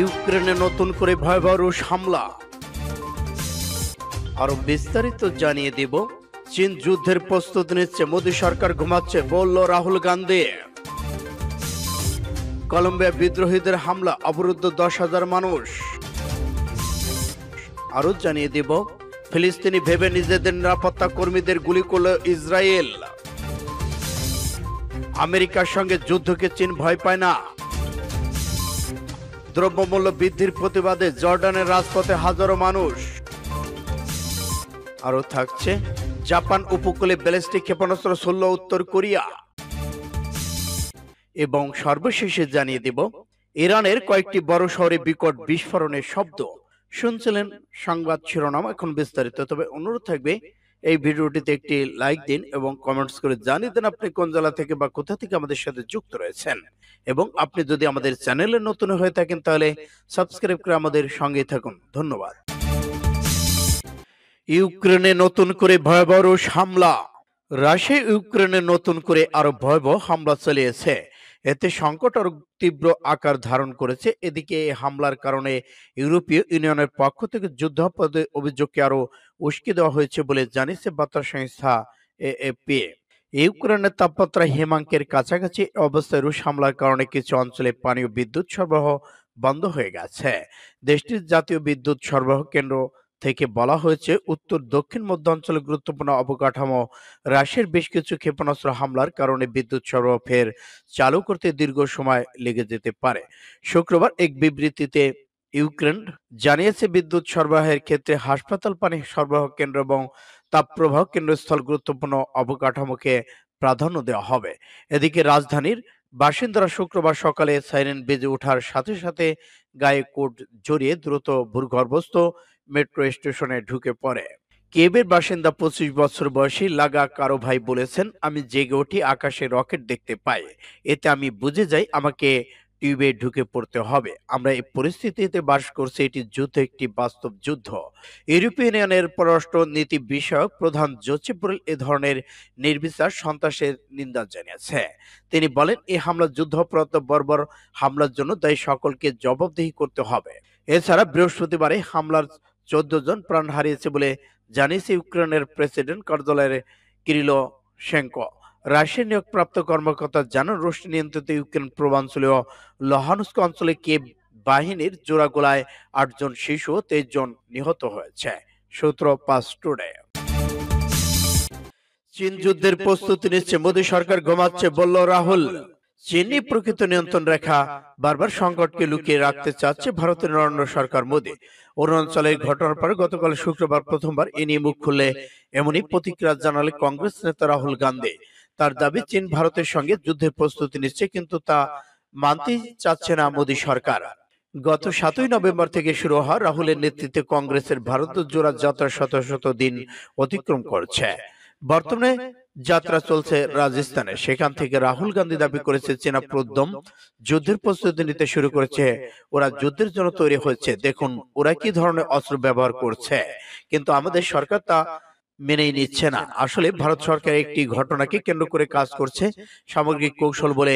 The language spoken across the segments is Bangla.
ইউক্রেনে নতুন করে ভয়াবহ রুশ হামলা আরো বিস্তারিত জানিয়ে দেব চীন যুদ্ধের প্রস্তুতি নিচ্ছে মোদী সরকার ঘুমাচ্ছে বলল রাহুল গান্ধী কলম্বিয়া বিদ্রোহীদের হামলা অবরুদ্ধ দশ হাজার মানুষ আরও জানিয়ে দেব ফিলিস্তিনি ভেবে নিজেদের নিরাপত্তা কর্মীদের গুলি করল ইসরায়েল আমেরিকার সঙ্গে যুদ্ধকে চীন ভয় পায় না দ্রব্যমূল্য বৃদ্ধির প্রতিবাদে জর্ডানের রাজপথে হাজারো মানুষ আরও থাকছে জাপান উপকূলে ব্যালিস্টিক ক্ষেপণাস্ত্র ষোলো উত্তর কোরিয়া এবং সর্বশেষে জানিয়ে দেব ইরানের কয়েকটি বড় শহরে বিকট বিস্ফোরণের শব্দ শুনছিলেন সংবাদ শিরোনাম এখন বিস্তারিত তবে অনুরোধ থাকবে এই ভিডিওটিতে একটি লাইক দিন এবং কমেন্টস করে জানিয়ে দেন আপনি কোন জেলা থেকে বা কোথা থেকে আমাদের সাথে যুক্ত রয়েছেন এবং আপনি যদি আমাদের চ্যানেলে নতুন হয়ে থাকেন তাহলে সাবস্ক্রাইব করে আমাদের সঙ্গেই থাকুন ধন্যবাদ ইউক্রেনে নতুন করে ভয়াবহ হামলা রাশিয়া ইউক্রেনে নতুন করে আরো ভয়াবহ হামলা চালিয়েছে এতে সংকট আরো তীব্র আকার ধারণ করেছে এদিকে হামলার কারণে ইউরোপীয় ইউনিয়নের পক্ষ থেকে যুদ্ধাপদে অভিযোগকে আরও উস্কে দেওয়া হয়েছে বলে জানিয়েছে বার্তা সংস্থা এএপিএ ইউক্রেনের তাপমাত্রা হিমাঙ্কের কাছাকাছি অবস্থায় রুশ হামলার কারণে কিছু অঞ্চলে পানীয় বিদ্যুৎ সরবরাহ বন্ধ হয়ে গেছে দেশটির জাতীয় বিদ্যুৎ সরবরাহ কেন্দ্র থেকে বলা হয়েছে উত্তর দক্ষিণ মধ্য অঞ্চলে গুরুত্বপূর্ণ অবকাঠামো রাশের বেশ কিছু ক্ষেপণাস্ত্র হামলার কারণে বিদ্যুৎ সরবরাহ ফের চালু করতে দীর্ঘ সময় লেগে যেতে পারে শুক্রবার এক বিবৃতিতে ইউক্রেন জানিয়েছে বিদ্যুৎ সরবরাহের ক্ষেত্রে হাসপাতাল পানি সরবরাহ কেন্দ্র এবং তাপপ্রবাহ কেন্দ্রস্থল গুরুত্বপূর্ণ অবকাঠামোকে প্রাধান্য দেওয়া হবে এদিকে রাজধানীর বাসিন্দারা শুক্রবার সকালে সাইরেন বেজে ওঠার সাথে সাথে গায়ে কোট জড়িয়ে দ্রুত ভূগর্ভস্থ মেট্রো স্টেশনে ঢুকে পড়ে কেবের বাসিন্দা পঁচিশ বছর বয়সী লাগা কারো ভাই বলেছেন আমি জেগে উঠি আকাশে রকেট দেখতে পাই এতে আমি বুঝে যাই আমাকে টিউবে ঢুকে পড়তে হবে আমরা এই পরিস্থিতিতে বাস করছি এটি যুদ্ধ একটি বাস্তব যুদ্ধ ইউরোপিয়ান ইউনিয়নের পররাষ্ট্র নীতি বিষয়ক প্রধান জোচেপুরেল এ ধরনের নির্বিচার সন্ত্রাসের নিন্দা জানিয়েছে তিনি বলেন এই হামলা যুদ্ধাপরাধ বর্বর হামলার জন্য তাই সকলকে জবাবদিহি করতে হবে এছাড়া বৃহস্পতিবারে হামলার চোদ্দ জন প্রাণ হারিয়েছে বলে জানিয়েছে ইউক্রেনের প্রেসিডেন্ট কার্যালয়ের কিরিলো শেঙ্কো রাশিয়ার নিয়োগপ্রাপ্ত কর্মকর্তা জানান রুশ নিয়ন্ত্রিত ইউক্রেন পূর্বাঞ্চলীয় লহানুস্ক অঞ্চলে কে বাহিনীর জোড়া গোলায় আটজন শিশু তেইশ জন নিহত হয়েছে সূত্র পাস টুডে চীন যুদ্ধের প্রস্তুতি নিচ্ছে মোদী সরকার ঘুমাচ্ছে বলল রাহুল চীনই প্রকৃত নিয়ন্ত্রণ রেখা বারবার সংকটকে লুকিয়ে রাখতে চাচ্ছে ভারতের নরেন্দ্র সরকার মোদী অরুণাচলের ঘটনার পর গতকাল শুক্রবার প্রথমবার এ নিয়ে মুখ খুললে এমনই প্রতিক্রিয়া জানালে কংগ্রেস নেতা রাহুল গান্ধী তার দাবি চীন ভারতের সঙ্গে যুদ্ধের প্রস্তুতি নিচ্ছে কিন্তু তা মানতে চাচ্ছে না মোদী সরকার গত সাতই নভেম্বর থেকে শুরু হওয়া রাহুলের নেতৃত্বে কংগ্রেসের ভারত জোড়া যাত্রা শত শত দিন অতিক্রম করছে বর্তমানে যাত্রা চলছে রাজস্থানে সেখান থেকে রাহুল গান্ধী দাবি করেছে চীনা প্রদ্যম যুদ্ধের প্রস্তুতি নিতে শুরু করেছে ওরা যুদ্ধের জন্য তৈরি হয়েছে দেখুন ওরা কি ধরনের অস্ত্র ব্যবহার করছে কিন্তু আমাদের সরকার তা মেনেই নিচ্ছে না আসলে ভারত সরকার একটি ঘটনাকে কেন্দ্র করে কাজ করছে সামগ্রিক কৌশল বলে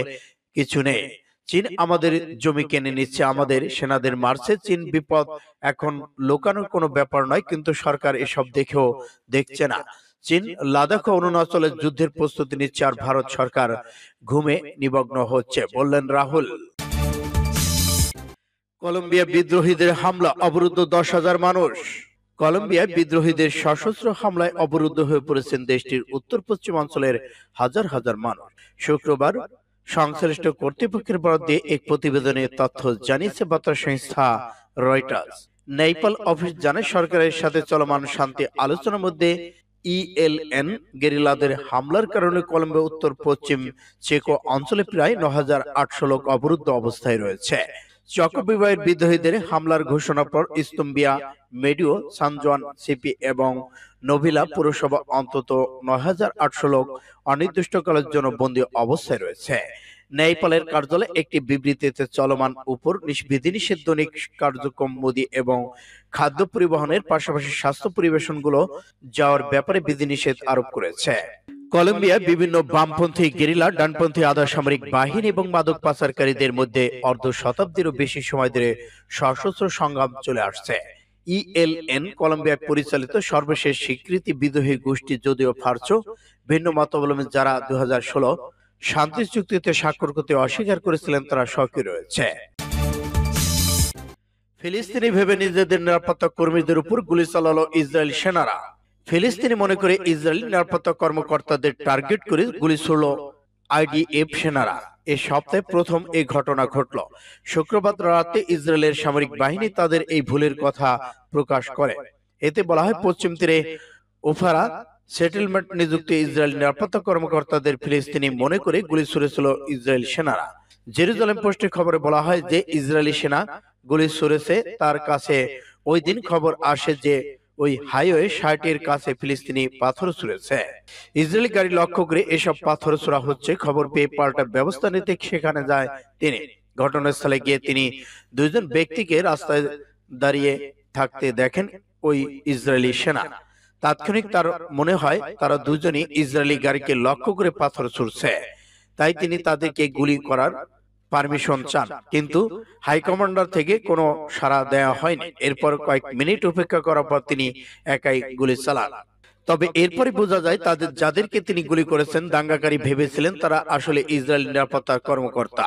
কিছু নেই চীন আমাদের জমি কেনে নিচ্ছে আমাদের সেনাদের মারছে চীন বিপদ এখন লোকানোর কোনো ব্যাপার নয় কিন্তু সরকার এসব দেখেও দেখছে না চীন লাদাখ ও অরুণাচলের যুদ্ধের প্রস্তুতি নিচ্ছে আর ভারত সরকার ঘুমে নিমগ্ন হচ্ছে বললেন রাহুল কলম্বিয়া বিদ্রোহীদের হামলা অবরুদ্ধ দশ হাজার মানুষ কলম্বিয়ায় বিদ্রোহীদের সশস্ত্র হামলায় অবরুদ্ধ হয়ে পড়েছেন দেশটির উত্তর পশ্চিমাঞ্চলের হাজার হাজার মানুষ শুক্রবার সংশ্লিষ্ট কর্তৃপক্ষের বরাদ্দে এক প্রতিবেদনে তথ্য জানিয়েছে বার্তা সংস্থা রয়টার্স নেপাল অফিস জানায় সরকারের সাথে চলমান শান্তি আলোচনার মধ্যে ইএলএন e e গেরিলাদের হামলার কারণে কলম্বো উত্তর পশ্চিম চেকো অঞ্চলে প্রায় ন হাজার আটশো লোক অবরুদ্ধ অবস্থায় রয়েছে চক্রবিবাহের বিদ্রোহীদের হামলার ঘোষণার পর ইস্তম্বিয়া মেডিও সানজোয়ান সিপি এবং নভিলা পুরসভা অন্তত নয় হাজার আটশো লোক অনির্দিষ্টকালের জন্য বন্দী অবস্থায় রয়েছে ন্যায়পালের কার্যালয়ে একটি বিবৃতিতে চলমান উপর বিধিনিষেধ দৈনিক কার্যক্রম মোদি এবং খাদ্য পরিবহনের পাশাপাশি স্বাস্থ্য পরিবেশনগুলো যাওয়ার ব্যাপারে বিধিনিষেধ আরোপ করেছে কলম্বিয়া বিভিন্ন বামপন্থী গেরিলা ডানপন্থী আধা সামরিক বাহিনী এবং মাদক পাচারকারীদের মধ্যে অর্ধ শতাব্দীরও বেশি সময় ধরে সশস্ত্র সংগ্রাম চলে আসছে ইএলএন e কলম্বিয়া পরিচালিত সর্বশেষ স্বীকৃতি বিদ্রোহী গোষ্ঠী যদিও ফার্চ ভিন্ন মতাবলম্বী যারা দু শান্তি চুক্তিতে স্বাক্ষর করতে অস্বীকার করেছিলেন তারা সক্রিয় রয়েছে ফিলিস্তিনি ভেবে নিজেদের নিরাপত্তা কর্মীদের উপর গুলি চালালো ইসরায়েল সেনারা ফিলিস্তিনি মনে করে ইসরায়েল নিরাপত্তা কর্মকর্তাদের টার্গেট করে গুলি ছুড়ল আইডিএফ সেনারা এ সপ্তাহে প্রথম এই ঘটনা ঘটল শুক্রবার রাতে ইসরায়েলের সামরিক বাহিনী তাদের এই ভুলের কথা প্রকাশ করে এতে বলা হয় পশ্চিম তীরে উফারা সেটেলমেন্ট নিযুক্ত ইসরায়েল নিরাপত্তা কর্মকর্তাদের ফিলিস্তিনি মনে করে গুলি ছুড়েছিল ইসরায়েল সেনারা জেরুজালেম পোস্টের খবরে বলা হয় যে ইসরায়েলি সেনা গুলি ছুড়েছে তার কাছে ওই দিন খবর আসে যে ওই হাইওয়ে ষাটের কাছে ফিলিস্তিনি পাথর ছুঁড়েছে ইসরায়েলি গাড়ি লক্ষ্য করে এসব পাথর ছোড়া হচ্ছে খবর পেয়ে পাল্টা ব্যবস্থা নিতে সেখানে যায় তিনি ঘটনাস্থলে গিয়ে তিনি দুইজন ব্যক্তিকে রাস্তায় দাঁড়িয়ে থাকতে দেখেন ওই ইসরায়েলি সেনা তাৎক্ষণিক তার মনে হয় তারা দুজনই ইসরায়েলি গাড়িকে লক্ষ্য করে পাথর ছুড়ছে তাই তিনি তাদেরকে গুলি করার পারমিশন চান কিন্তু হাইকমান্ডার থেকে কোনো সাড়া দেওয়া হয়নি এরপর কয়েক মিনিট উপেক্ষা করার পর তিনি একাই গুলি চালান তবে এরপরে বোঝা যায় তাদের যাদেরকে তিনি গুলি করেছেন দাঙ্গাকারী ভেবেছিলেন তারা আসলে ইসরায়েল নিরাপত্তা কর্মকর্তা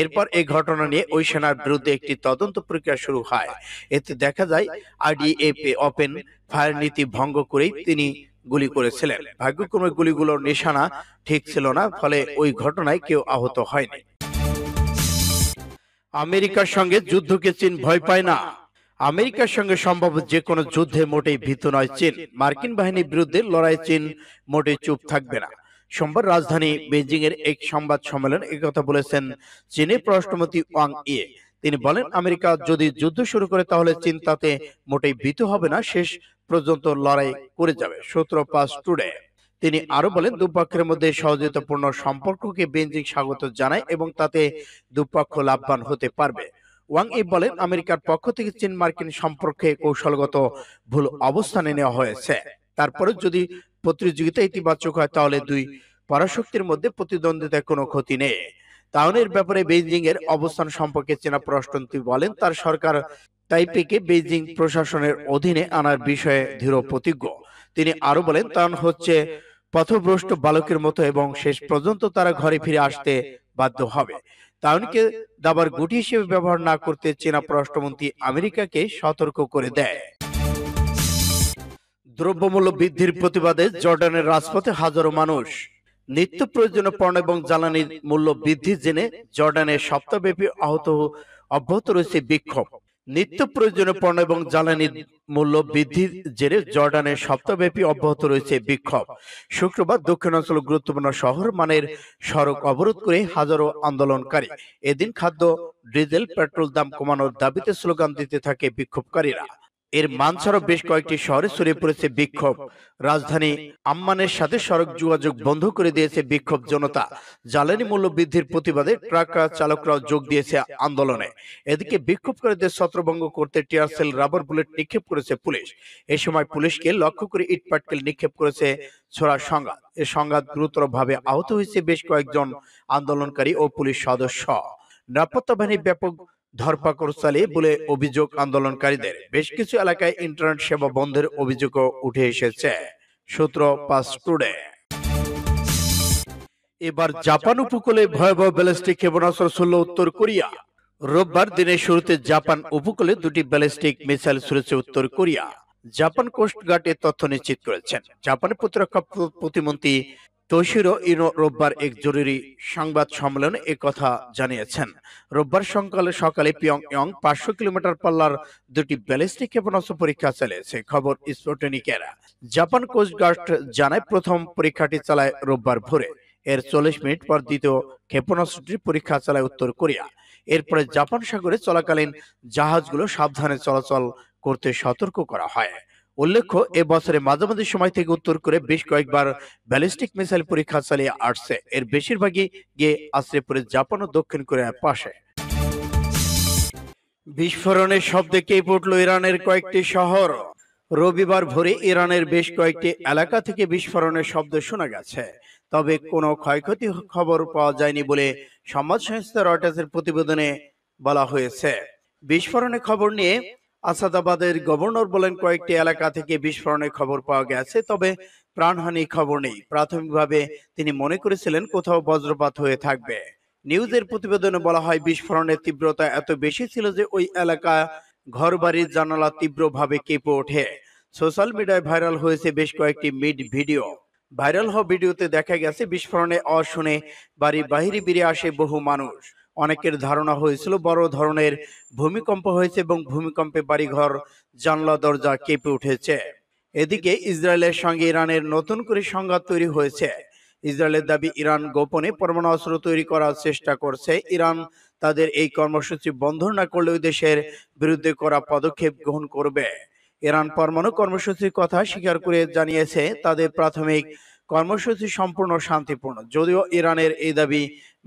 এরপর এই ঘটনা নিয়ে ওই সেনার বিরুদ্ধে একটি তদন্ত প্রক্রিয়া শুরু হয় এতে দেখা যায় আইডিএফ ওপেন ফায়ার নীতি ভঙ্গ করেই তিনি গুলি করেছিলেন ভাগ্যক্রমে গুলিগুলোর নিশানা ঠিক ছিল না ফলে ওই ঘটনায় কেউ আহত হয়নি আমেরিকার সঙ্গে যুদ্ধকে চীন ভয় পায় না আমেরিকার সঙ্গে সম্ভব যে কোনো যুদ্ধে মোটেই ভীত নয় চীন মার্কিন বাহিনীর বিরুদ্ধে লড়াই চীন মোটেই চুপ থাকবে না সোমবার রাজধানী বেজিং এর এক সংবাদ সম্মেলন একথা বলেছেন চীনের পররাষ্ট্রমন্ত্রী ওয়াং ইয়ে তিনি বলেন আমেরিকা যদি যুদ্ধ শুরু করে তাহলে চীন তাতে মোটেই ভীত হবে না শেষ পর্যন্ত লড়াই করে যাবে সূত্র পাস টুডে তিনি আরো বলেন দুপক্ষের মধ্যে সহযোগিতাপূর্ণ সম্পর্ককে বেঞ্জিং স্বাগত জানায় এবং তাতে দুপক্ষ লাভবান হতে পারবে ওয়াং ই বলেন আমেরিকার পক্ষ থেকে চীন মার্কিন সম্পর্কে কৌশলগত ভুল অবস্থানে নেওয়া হয়েছে তারপরে যদি প্রতিযোগিতা ইতিবাচক হয় তাহলে দুই পরাশক্তির মধ্যে প্রতিদ্বন্দ্বিতায় কোনো ক্ষতি নেই তাওনের ব্যাপারে বেইজিং এর অবস্থান সম্পর্কে চীনা পররাষ্ট্রমন্ত্রী বলেন তার সরকার তাইপেকে বেইজিং প্রশাসনের অধীনে আনার বিষয়ে দৃঢ় প্রতিজ্ঞ তিনি আরো বলেন তান হচ্ছে পথভ্রষ্ট বালকের মতো এবং শেষ পর্যন্ত তারা ঘরে ফিরে আসতে বাধ্য হবে তাউনকে দাবার গুটি হিসেবে ব্যবহার না করতে চীনা পররাষ্ট্রমন্ত্রী আমেরিকাকে সতর্ক করে দেয় দ্রব্যমূল্য বৃদ্ধির প্রতিবাদে জর্ডানের রাজপথে হাজারো মানুষ নিত্য প্রয়োজনীয় পণ্য এবং জ্বালানির মূল্য বৃদ্ধি জেনে জর্ডানে সপ্তাহব্যাপী আহত অব্যাহত রয়েছে বিক্ষোভ নিত্য প্রয়োজনীয় পণ্য এবং জ্বালানি মূল্য বৃদ্ধির জেরে জর্ডানে সপ্তাহব্যাপী অব্যাহত রয়েছে বিক্ষোভ শুক্রবার দক্ষিণ অঞ্চল গুরুত্বপূর্ণ শহর মানের সড়ক অবরোধ করে হাজারো আন্দোলনকারী এদিন খাদ্য ডিজেল পেট্রোল দাম কমানোর দাবিতে স্লোগান দিতে থাকে বিক্ষোভকারীরা এর মান বেশ কয়েকটি শহরে ছড়িয়ে পড়েছে বিক্ষোভ রাজধানী আম্মানের সাথে সড়ক যোগাযোগ বন্ধ করে দিয়েছে বিক্ষোভ জনতা জ্বালানি মূল্য বৃদ্ধির প্রতিবাদে ট্রাক চালকরাও যোগ দিয়েছে আন্দোলনে এদিকে বিক্ষোভকারীদের ছত্রভঙ্গ করতে টিয়ারসেল রাবার বুলেট নিক্ষেপ করেছে পুলিশ এ সময় পুলিশকে লক্ষ্য করে ইটপাটকেল নিক্ষেপ করেছে ছোড়া সংঘাত এ সংঘাত গুরুতরভাবে আহত হয়েছে বেশ কয়েকজন আন্দোলনকারী ও পুলিশ সদস্য নিরাপত্তা বাহিনী ব্যাপক ধরপাকড় চালিয়ে বলে অভিযোগ আন্দোলনকারীদের বেশ কিছু এলাকায় ইন্টারনেট সেবা বন্ধের অভিযোগও উঠে এসেছে সূত্র পাস টুডে এবার জাপান উপকূলে ভয়াবহ ব্যালিস্টিক ক্ষেপণাস্ত্র ছুড়ল উত্তর কোরিয়া রোববার দিনের শুরুতে জাপান উপকূলে দুটি ব্যালিস্টিক মিসাইল ছুড়েছে উত্তর কোরিয়া জাপান কোস্ট গার্ড এ তথ্য নিশ্চিত করেছেন জাপানের প্রতিরক্ষা প্রতিমন্ত্রী তৈশিরও ইনো রোববার এক জরুরি সংবাদ সম্মেলনে কথা জানিয়েছেন রোববার সকালে সকালে পিয়ং ইয়ং পাঁচশো কিলোমিটার পাল্লার দুটি ব্যালিস্টিক ক্ষেপণাস্ত্র পরীক্ষা চালিয়েছে খবর স্পুটনিকের জাপান কোস্টগার্ড জানায় প্রথম পরীক্ষাটি চালায় রোববার ভোরে এর চল্লিশ মিনিট পর দ্বিতীয় ক্ষেপণাস্ত্রটি পরীক্ষা চালায় উত্তর কোরিয়া এরপরে জাপান সাগরে চলাকালীন জাহাজগুলো সাবধানে চলাচল করতে সতর্ক করা হয় উল্লেখ্য এ বছরে মাঝামাঝি সময় থেকে উত্তর করে বেশ কয়েকবার ব্যালিস্টিক মিসাইল পরীক্ষা চালিয়ে আসছে এর বেশিরভাগই গিয়ে আশ্রয় পড়ে জাপান ও দক্ষিণ কোরিয়ার পাশে বিস্ফোরণের শব্দে কেঁপে উঠল ইরানের কয়েকটি শহর রবিবার ভোরে ইরানের বেশ কয়েকটি এলাকা থেকে বিস্ফোরণের শব্দ শোনা গেছে তবে কোনো ক্ষয়ক্ষতি খবর পাওয়া যায়নি বলে সংবাদ সংস্থা রয়টার্সের প্রতিবেদনে বলা হয়েছে বিস্ফোরণের খবর নিয়ে আসাদাবাদের গভর্নর বলেন কয়েকটি এলাকা থেকে বিস্ফোরণের খবর পাওয়া গেছে তবে প্রাণহানি খবর নেই প্রাথমিকভাবে তিনি মনে করেছিলেন কোথাও বজ্রপাত হয়ে থাকবে নিউজের প্রতিবেদনে বলা হয় বিস্ফোরণের তীব্রতা এত বেশি ছিল যে ওই এলাকা ঘরবাড়ির জানালা তীব্রভাবে কেঁপে ওঠে সোশ্যাল মিডিয়ায় ভাইরাল হয়েছে বেশ কয়েকটি মিড ভিডিও ভাইরাল হওয়া ভিডিওতে দেখা গেছে বিস্ফোরণে অশুনে বাড়ি বাহিরে বেরিয়ে আসে বহু মানুষ অনেকের ধারণা হয়েছিল বড় ধরনের ভূমিকম্প হয়েছে এবং ভূমিকম্পে বাড়িঘর জানলা দরজা কেঁপে উঠেছে এদিকে ইসরায়েলের সঙ্গে ইরানের নতুন করে সংঘাত তৈরি হয়েছে ইসরায়েলের দাবি ইরান গোপনে পরমাণু অস্ত্র তৈরি করার চেষ্টা করছে ইরান তাদের এই কর্মসূচি বন্ধ না করলেও দেশের বিরুদ্ধে করা পদক্ষেপ গ্রহণ করবে ইরান পরমাণু কর্মসূচির কথা স্বীকার করে জানিয়েছে তাদের প্রাথমিক কর্মসূচি সম্পূর্ণ শান্তিপূর্ণ যদিও ইরানের এই দাবি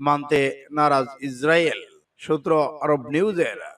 মানতে নারাজ ইসরায়েল সূত্র আরব নিউজের